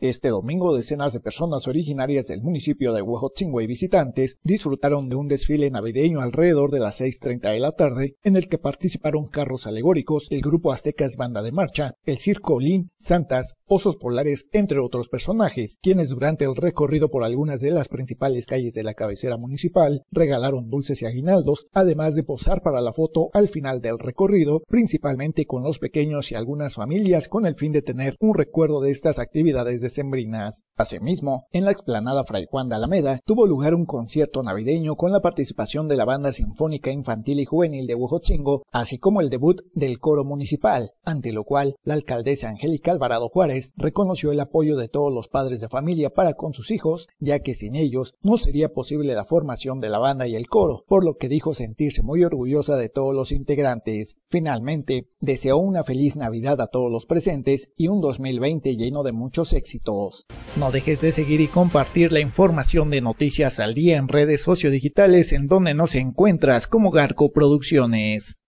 Este domingo decenas de personas originarias del municipio de Huejotzingo y visitantes disfrutaron de un desfile navideño alrededor de las 6.30 de la tarde en el que participaron carros alegóricos, el grupo Aztecas Banda de Marcha, el Circo lin Santas, Osos Polares, entre otros personajes, quienes durante el recorrido por algunas de las principales calles de la cabecera municipal regalaron dulces y aguinaldos, además de posar para la foto al final del recorrido, principalmente con los pequeños y algunas familias con el fin de tener un recuerdo de estas actividades de Asimismo, en la explanada Fray Juan de Alameda tuvo lugar un concierto navideño con la participación de la Banda Sinfónica Infantil y Juvenil de Huejotzingo, así como el debut del coro municipal, ante lo cual la alcaldesa Angélica Alvarado Juárez reconoció el apoyo de todos los padres de familia para con sus hijos, ya que sin ellos no sería posible la formación de la banda y el coro, por lo que dijo sentirse muy orgullosa de todos los integrantes. Finalmente, deseó una feliz Navidad a todos los presentes y un 2020 lleno de muchos éxitos no dejes de seguir y compartir la información de Noticias al Día en redes sociodigitales en donde nos encuentras como Garco Producciones.